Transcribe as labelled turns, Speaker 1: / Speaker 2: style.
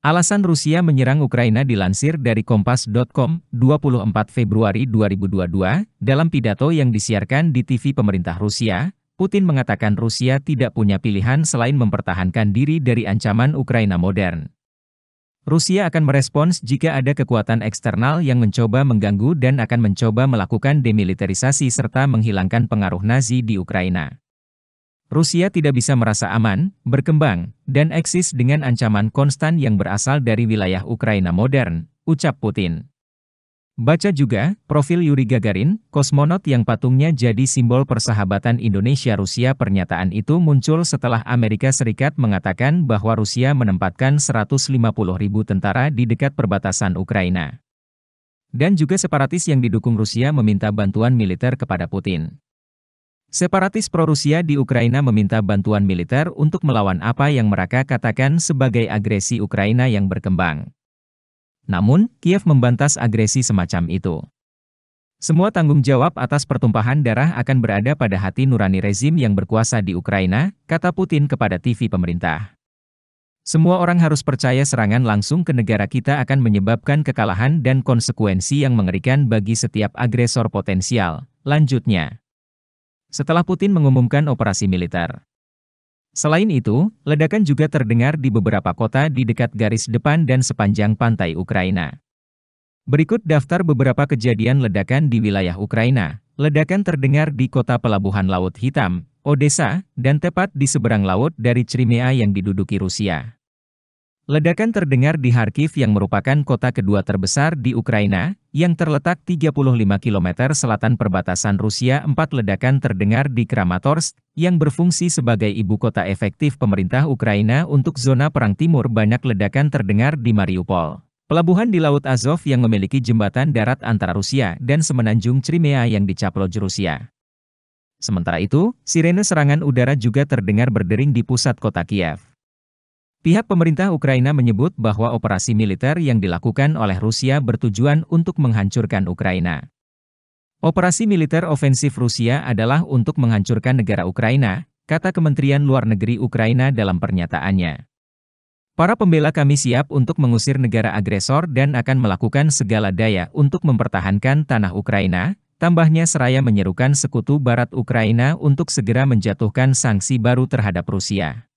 Speaker 1: Alasan Rusia menyerang Ukraina dilansir dari Kompas.com 24 Februari 2022, dalam pidato yang disiarkan di TV pemerintah Rusia, Putin mengatakan Rusia tidak punya pilihan selain mempertahankan diri dari ancaman Ukraina modern. Rusia akan merespons jika ada kekuatan eksternal yang mencoba mengganggu dan akan mencoba melakukan demilitarisasi serta menghilangkan pengaruh Nazi di Ukraina. Rusia tidak bisa merasa aman, berkembang, dan eksis dengan ancaman konstan yang berasal dari wilayah Ukraina modern, ucap Putin. Baca juga, profil Yuri Gagarin, kosmonot yang patungnya jadi simbol persahabatan Indonesia-Rusia pernyataan itu muncul setelah Amerika Serikat mengatakan bahwa Rusia menempatkan 150 ribu tentara di dekat perbatasan Ukraina. Dan juga separatis yang didukung Rusia meminta bantuan militer kepada Putin. Separatis pro-Rusia di Ukraina meminta bantuan militer untuk melawan apa yang mereka katakan sebagai agresi Ukraina yang berkembang. Namun, Kiev membantas agresi semacam itu. Semua tanggung jawab atas pertumpahan darah akan berada pada hati nurani rezim yang berkuasa di Ukraina, kata Putin kepada TV pemerintah. Semua orang harus percaya serangan langsung ke negara kita akan menyebabkan kekalahan dan konsekuensi yang mengerikan bagi setiap agresor potensial, lanjutnya setelah Putin mengumumkan operasi militer. Selain itu, ledakan juga terdengar di beberapa kota di dekat garis depan dan sepanjang pantai Ukraina. Berikut daftar beberapa kejadian ledakan di wilayah Ukraina. Ledakan terdengar di kota pelabuhan Laut Hitam, Odessa, dan tepat di seberang laut dari Crimea yang diduduki Rusia. Ledakan terdengar di Kharkiv yang merupakan kota kedua terbesar di Ukraina, yang terletak 35 km selatan perbatasan Rusia. Empat ledakan terdengar di Kramatorsk, yang berfungsi sebagai ibu kota efektif pemerintah Ukraina untuk zona perang timur. Banyak ledakan terdengar di Mariupol. Pelabuhan di Laut Azov yang memiliki jembatan darat antara Rusia dan semenanjung Crimea yang dicaplok Rusia. Sementara itu, sirene serangan udara juga terdengar berdering di pusat kota Kiev. Pihak pemerintah Ukraina menyebut bahwa operasi militer yang dilakukan oleh Rusia bertujuan untuk menghancurkan Ukraina. Operasi militer ofensif Rusia adalah untuk menghancurkan negara Ukraina, kata Kementerian Luar Negeri Ukraina dalam pernyataannya. Para pembela kami siap untuk mengusir negara agresor dan akan melakukan segala daya untuk mempertahankan tanah Ukraina, tambahnya seraya menyerukan sekutu barat Ukraina untuk segera menjatuhkan sanksi baru terhadap Rusia.